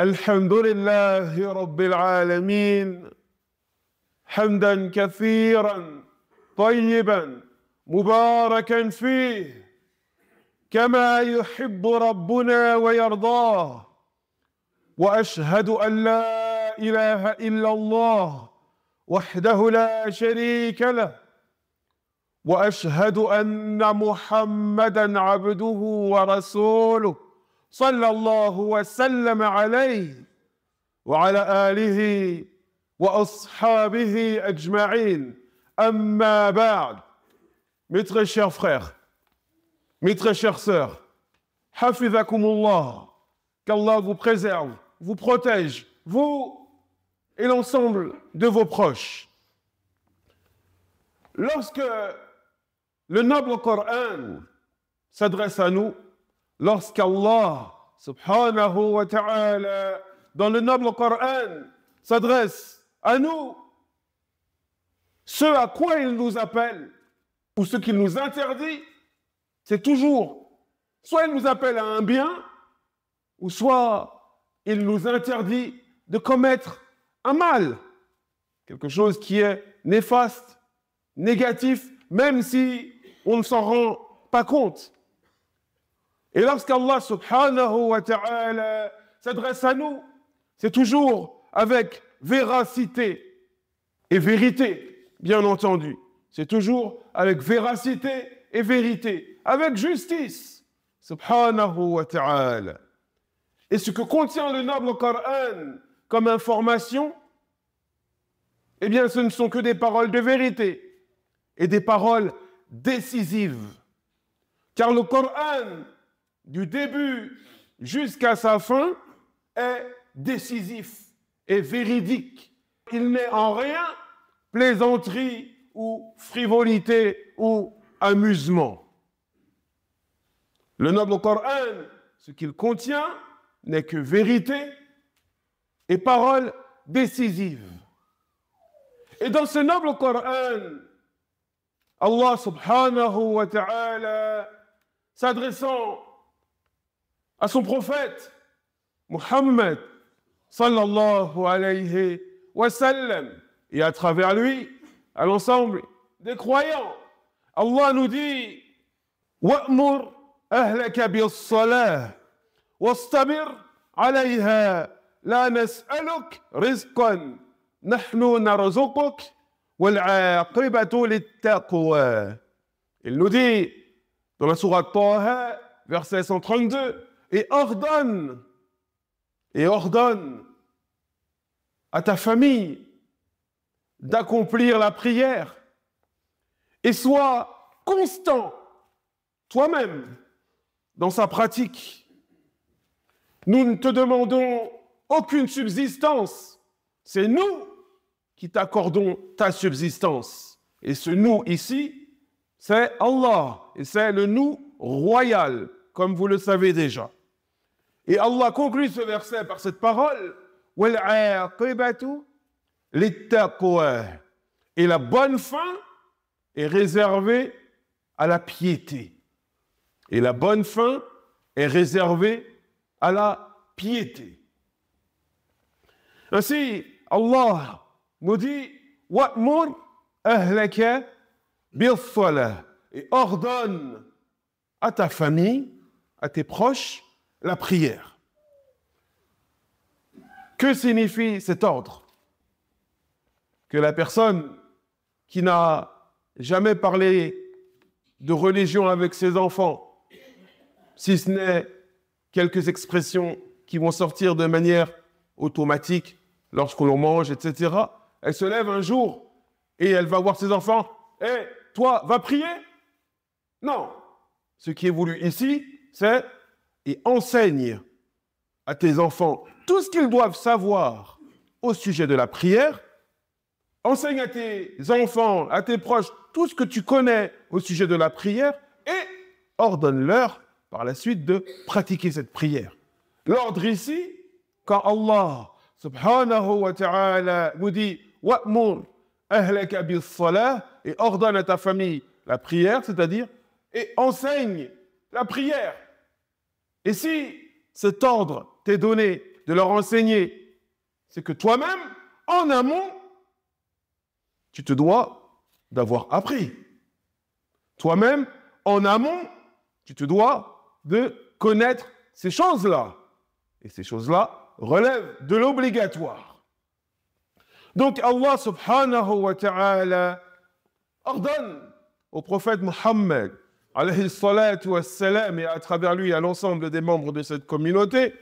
الحمد لله رب العالمين حمدا كثيرا طيبا مباركا فيه كما يحب ربنا ويرضاه واشهد ان لا اله الا الله وحده لا شريك له واشهد ان محمدا عبده ورسوله صلى الله وسلم wa Mes très chers frères, mes très chères sœurs, qu'Allah vous préserve, vous protège, vous et l'ensemble de vos proches. Lorsque le noble Coran s'adresse à nous, Lorsqu'Allah, subhanahu wa ta'ala, dans le noble Coran, s'adresse à nous, ce à quoi il nous appelle, ou ce qu'il nous interdit, c'est toujours, soit il nous appelle à un bien, ou soit il nous interdit de commettre un mal, quelque chose qui est néfaste, négatif, même si on ne s'en rend pas compte. Et lorsqu'Allah subhanahu wa ta'ala s'adresse à nous, c'est toujours avec véracité et vérité, bien entendu. C'est toujours avec véracité et vérité, avec justice, subhanahu wa ta'ala. Et ce que contient le noble Coran comme information, eh bien ce ne sont que des paroles de vérité et des paroles décisives. Car le Coran du début jusqu'à sa fin, est décisif et véridique. Il n'est en rien plaisanterie ou frivolité ou amusement. Le noble Coran, ce qu'il contient, n'est que vérité et parole décisive. Et dans ce noble Coran, Allah subhanahu wa ta'ala, s'adressant à son prophète, Mohammed, sallallahu alayhi wa sallam, et à travers lui, à l'ensemble des croyants. Allah nous dit Wa'mur ahlaka bi-salah بالصلاة واستمر عليها لا نسألك رزقا نحن نرزقك والعاقبة للتقوى Il nous dit dans la sourate Taha, verset 132, et ordonne, et ordonne à ta famille d'accomplir la prière et sois constant toi-même dans sa pratique. Nous ne te demandons aucune subsistance, c'est nous qui t'accordons ta subsistance. Et ce nous ici, c'est Allah, et c'est le nous royal, comme vous le savez déjà. Et Allah conclut ce verset par cette parole Et la bonne fin est réservée à la piété. Et la bonne fin est réservée à la piété. Ainsi, Allah nous dit et ordonne à ta famille, à tes proches, la prière. Que signifie cet ordre Que la personne qui n'a jamais parlé de religion avec ses enfants, si ce n'est quelques expressions qui vont sortir de manière automatique lorsque l'on mange, etc. Elle se lève un jour et elle va voir ses enfants. Et eh, toi, va prier Non. Ce qui est voulu ici, c'est et enseigne à tes enfants tout ce qu'ils doivent savoir au sujet de la prière. Enseigne à tes enfants, à tes proches, tout ce que tu connais au sujet de la prière et ordonne-leur par la suite de pratiquer cette prière. L'ordre ici, quand Allah subhanahu wa ta'ala vous dit et ordonne à ta famille la prière, c'est-à-dire et enseigne la prière. Et si cet ordre t'est donné de leur enseigner, c'est que toi-même, en amont, tu te dois d'avoir appris. Toi-même, en amont, tu te dois de connaître ces choses-là. Et ces choses-là relèvent de l'obligatoire. Donc Allah subhanahu wa ta'ala ordonne au prophète Muhammad ou et à travers lui à l'ensemble des membres de cette communauté,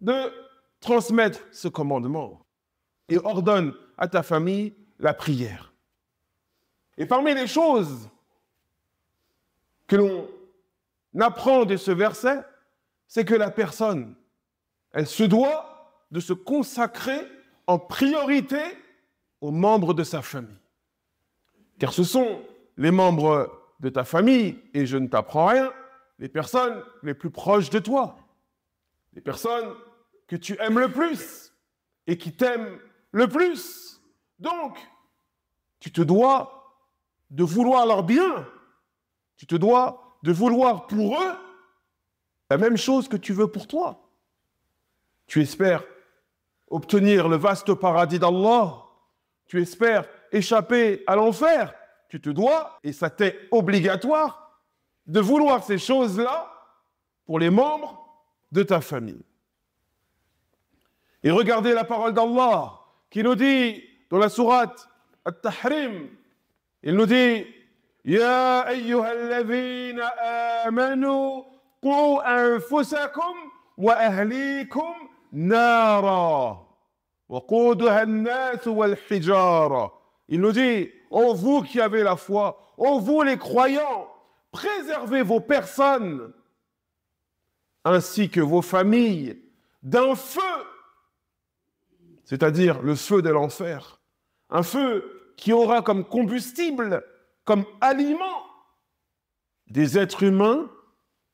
de transmettre ce commandement et ordonne à ta famille la prière. Et parmi les choses que l'on apprend de ce verset, c'est que la personne, elle se doit de se consacrer en priorité aux membres de sa famille. Car ce sont les membres de ta famille, et je ne t'apprends rien, les personnes les plus proches de toi, les personnes que tu aimes le plus et qui t'aiment le plus. Donc, tu te dois de vouloir leur bien, tu te dois de vouloir pour eux la même chose que tu veux pour toi. Tu espères obtenir le vaste paradis d'Allah, tu espères échapper à l'enfer, tu te dois, et ça t'est obligatoire, de vouloir ces choses-là pour les membres de ta famille. Et regardez la parole d'Allah qui nous dit dans la sourate At-Tahrim, il nous dit anfusakum wa wa nara, wa al wal-hijara. » Il nous dit en vous qui avez la foi, en vous les croyants, préservez vos personnes ainsi que vos familles d'un feu, c'est-à-dire le feu de l'enfer, un feu qui aura comme combustible, comme aliment, des êtres humains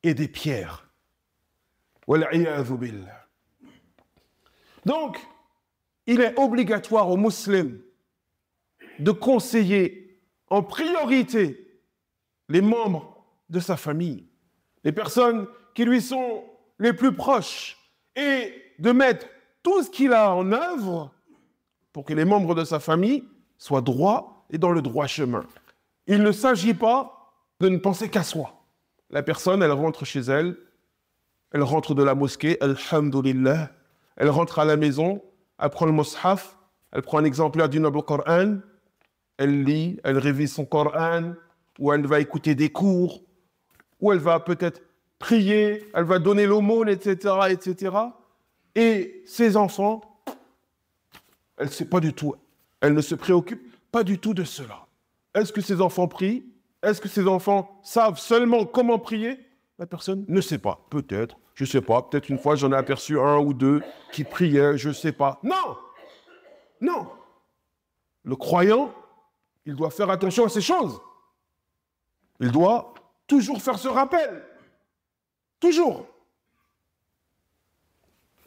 et des pierres. Donc, il est obligatoire aux musulmans de conseiller en priorité les membres de sa famille, les personnes qui lui sont les plus proches, et de mettre tout ce qu'il a en œuvre pour que les membres de sa famille soient droits et dans le droit chemin. Il ne s'agit pas de ne penser qu'à soi. La personne, elle rentre chez elle, elle rentre de la mosquée, alhamdulillah, elle rentre à la maison, elle prend le mushaf, elle prend un exemplaire du Noble Coran, elle lit, elle révise son Coran, ou elle va écouter des cours, ou elle va peut-être prier, elle va donner l'aumône, etc., etc. Et ses enfants, elle ne sait pas du tout, elle ne se préoccupe pas du tout de cela. Est-ce que ses enfants prient Est-ce que ses enfants savent seulement comment prier La personne ne sait pas. Peut-être, je ne sais pas. Peut-être une fois j'en ai aperçu un ou deux qui priaient, je ne sais pas. Non Non Le croyant il doit faire attention à ces choses. Il doit toujours faire ce rappel. Toujours.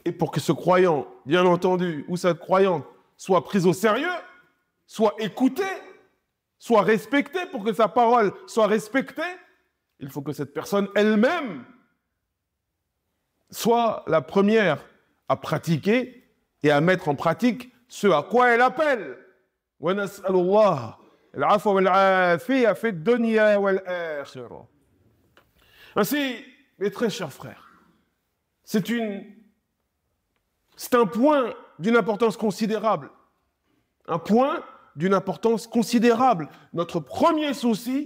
Et pour que ce croyant, bien entendu, ou cette croyante, soit prise au sérieux, soit écoutée, soit respectée, pour que sa parole soit respectée, il faut que cette personne elle-même soit la première à pratiquer et à mettre en pratique ce à quoi elle appelle. العفو والعافيه في الدنيا والاخره Ainsi, mes très chers frères, c'est une, c'est un point d'une importance considérable. Un point d'une importance considérable. Notre premier souci,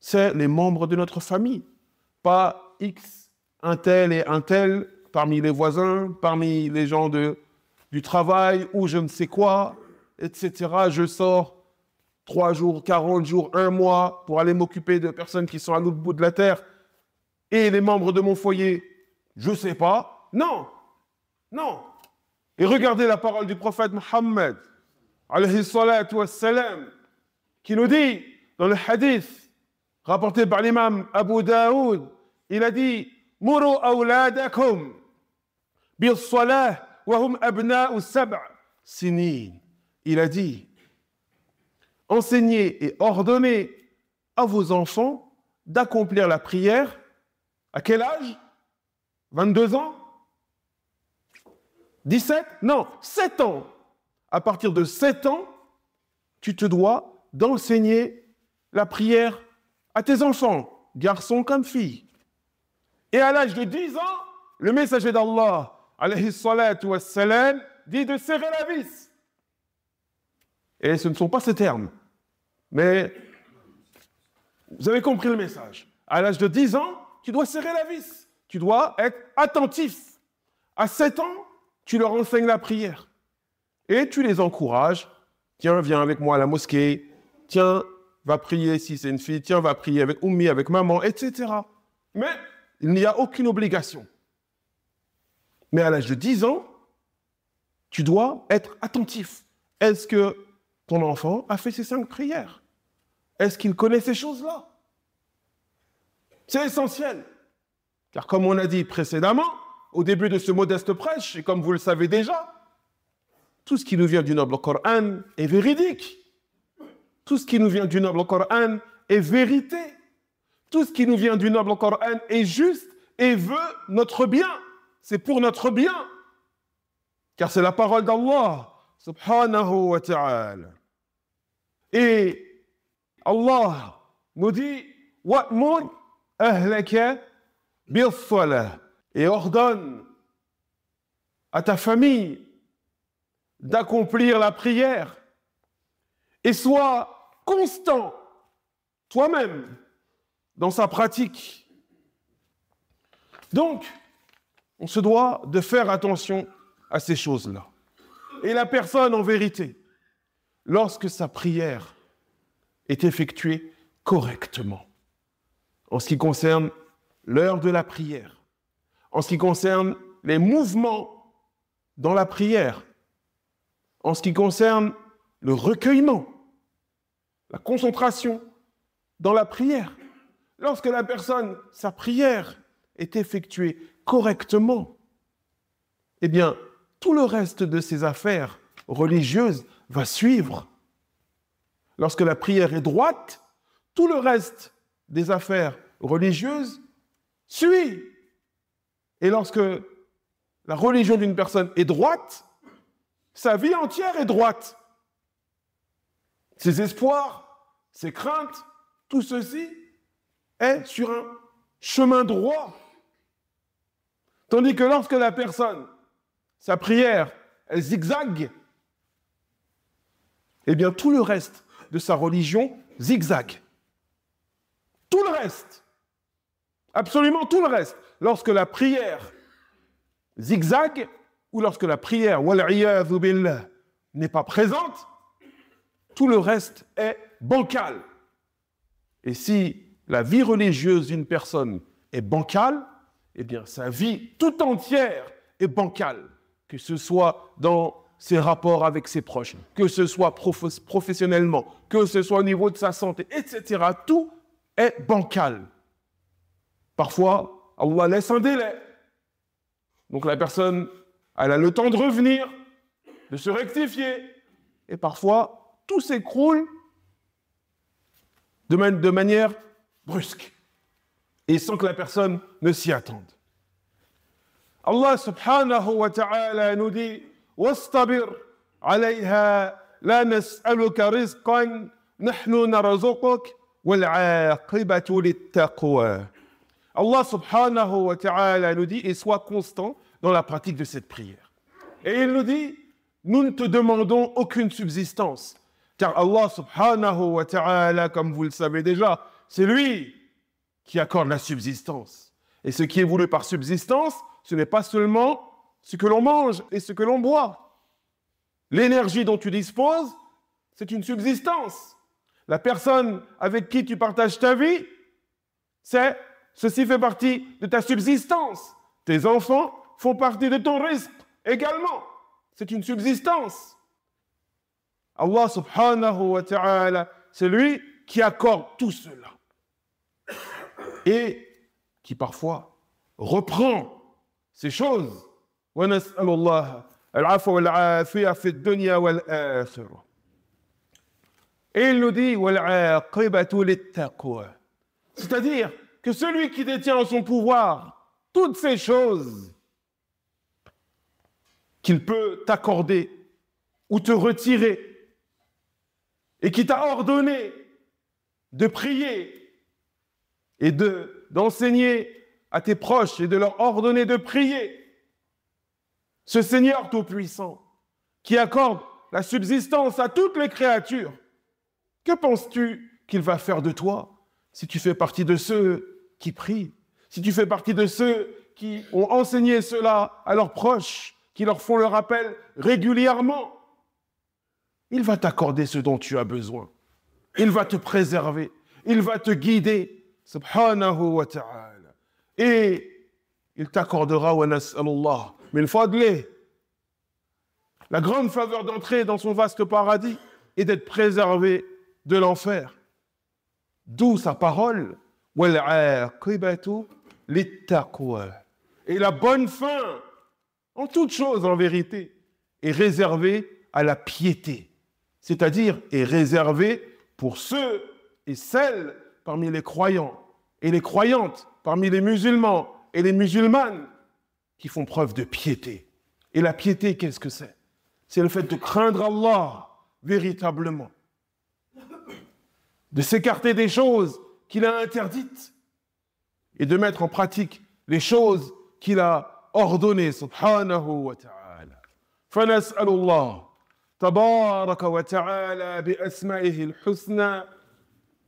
c'est les membres de notre famille, pas X, un tel et un tel parmi les voisins, parmi les gens de, du travail ou je ne sais quoi, etc. Je sors trois jours, quarante jours, un mois pour aller m'occuper de personnes qui sont à l'autre bout de la terre et les membres de mon foyer Je sais pas. Non, non. Et regardez la parole du prophète Mohammed, qui nous dit dans le hadith rapporté par l'imam Abu Daoud, il a dit Muru hum sinin. Il a dit enseigner et ordonner à vos enfants d'accomplir la prière à quel âge 22 ans 17 Non, 7 ans. À partir de 7 ans, tu te dois d'enseigner la prière à tes enfants, garçons comme filles. Et à l'âge de 10 ans, le messager d'Allah, dit de serrer la vis. Et ce ne sont pas ces termes. Mais vous avez compris le message. À l'âge de 10 ans, tu dois serrer la vis. Tu dois être attentif. À 7 ans, tu leur enseignes la prière. Et tu les encourages. Tiens, viens avec moi à la mosquée. Tiens, va prier si c'est une fille. Tiens, va prier avec Oumi, avec maman, etc. Mais il n'y a aucune obligation. Mais à l'âge de 10 ans, tu dois être attentif. Est-ce que ton enfant a fait ses cinq prières est-ce qu'il connaît ces choses-là C'est essentiel. Car comme on a dit précédemment, au début de ce modeste prêche, et comme vous le savez déjà, tout ce qui nous vient du noble Coran est véridique. Tout ce qui nous vient du noble Coran est vérité. Tout ce qui nous vient du noble Coran est juste et veut notre bien. C'est pour notre bien. Car c'est la parole d'Allah, subhanahu wa ta'ala. Et Allah nous dit et ordonne à ta famille d'accomplir la prière et sois constant toi-même dans sa pratique. Donc, on se doit de faire attention à ces choses-là. Et la personne, en vérité, lorsque sa prière est effectuée correctement. En ce qui concerne l'heure de la prière, en ce qui concerne les mouvements dans la prière, en ce qui concerne le recueillement, la concentration dans la prière. Lorsque la personne, sa prière est effectuée correctement, eh bien, tout le reste de ses affaires religieuses va suivre. Lorsque la prière est droite, tout le reste des affaires religieuses suit. Et lorsque la religion d'une personne est droite, sa vie entière est droite. Ses espoirs, ses craintes, tout ceci est sur un chemin droit. Tandis que lorsque la personne, sa prière, elle zigzague, eh bien tout le reste de sa religion zigzag. Tout le reste, absolument tout le reste, lorsque la prière zigzag ou lorsque la prière n'est pas présente, tout le reste est bancal. Et si la vie religieuse d'une personne est bancale, eh bien sa vie tout entière est bancale, que ce soit dans ses rapports avec ses proches, que ce soit professionnellement, que ce soit au niveau de sa santé, etc. Tout est bancal. Parfois, Allah laisse un délai. Donc la personne, elle a le temps de revenir, de se rectifier. Et parfois, tout s'écroule de, de manière brusque et sans que la personne ne s'y attende. Allah subhanahu wa ta'ala nous dit Allah subhanahu wa ta'ala nous dit et sois constant dans la pratique de cette prière. Et il nous dit nous ne te demandons aucune subsistance car Allah subhanahu wa ta'ala comme vous le savez déjà, c'est lui qui accorde la subsistance. Et ce qui est voulu par subsistance, ce n'est pas seulement ce que l'on mange et ce que l'on boit. L'énergie dont tu disposes, c'est une subsistance. La personne avec qui tu partages ta vie, c'est ceci fait partie de ta subsistance. Tes enfants font partie de ton risque également. C'est une subsistance. Allah subhanahu wa ta'ala, c'est lui qui accorde tout cela. Et qui parfois reprend ces choses et il nous dit, c'est-à-dire que celui qui détient en son pouvoir toutes ces choses qu'il peut t'accorder ou te retirer, et qui t'a ordonné de prier et d'enseigner à tes proches et de leur ordonner de prier ce Seigneur Tout-Puissant, qui accorde la subsistance à toutes les créatures, que penses-tu qu'il va faire de toi si tu fais partie de ceux qui prient, si tu fais partie de ceux qui ont enseigné cela à leurs proches, qui leur font le rappel régulièrement Il va t'accorder ce dont tu as besoin. Il va te préserver. Il va te guider. Subhanahu wa ta'ala. Et il t'accordera, wa nas'alullah, mais de la grande faveur d'entrer dans son vaste paradis est d'être préservé de l'enfer. D'où sa parole, et la bonne fin, en toute chose en vérité, est réservée à la piété, c'est-à-dire est réservée pour ceux et celles parmi les croyants et les croyantes, parmi les musulmans et les musulmanes, qui font preuve de piété. Et la piété, qu'est-ce que c'est C'est le fait de craindre Allah véritablement, de s'écarter des choses qu'il a interdites et de mettre en pratique les choses qu'il a ordonnées, subhanahu wa ta'ala. wa تبارك وتعالى husna الحسنى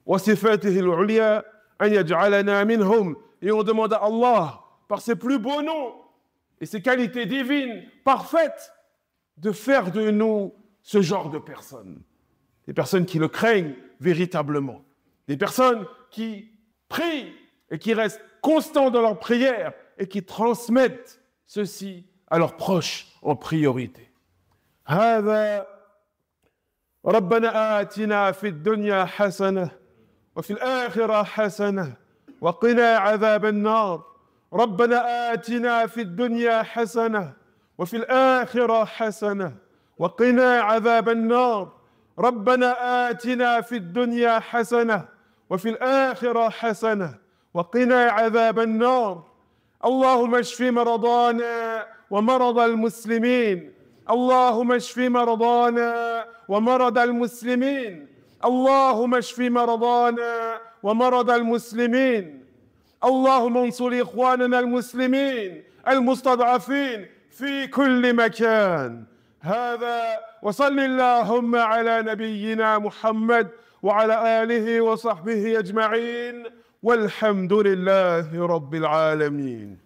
وصفاته العليا أن يجعلنا منهم et on demande à Allah par ses plus beaux noms et ses qualités divines, parfaites, de faire de nous ce genre de personnes. Des personnes qui le craignent véritablement. Des personnes qui prient et qui restent constants dans leur prière et qui transmettent ceci à leurs proches en priorité. ربنا آتنا في الدنيا وفي وقنا عذاب النار ربنا آتنا في الدنيا حسنة وفي الآخرة حسنة وقنا عذاب النار ربنا آتنا في الدنيا حسنة وفي الآخرة حسنة وقنا عذاب النار اللهم اشف مرضانا ومرض المسلمين اللهم اشف مرضانا ومرض المسلمين اللهم اشف مرضانا ومرض المسلمين اللهم انصر إخواننا المسلمين المستضعفين في كل مكان هذا وصل اللهم على نبينا محمد وعلى آله وصحبه أجمعين والحمد لله رب العالمين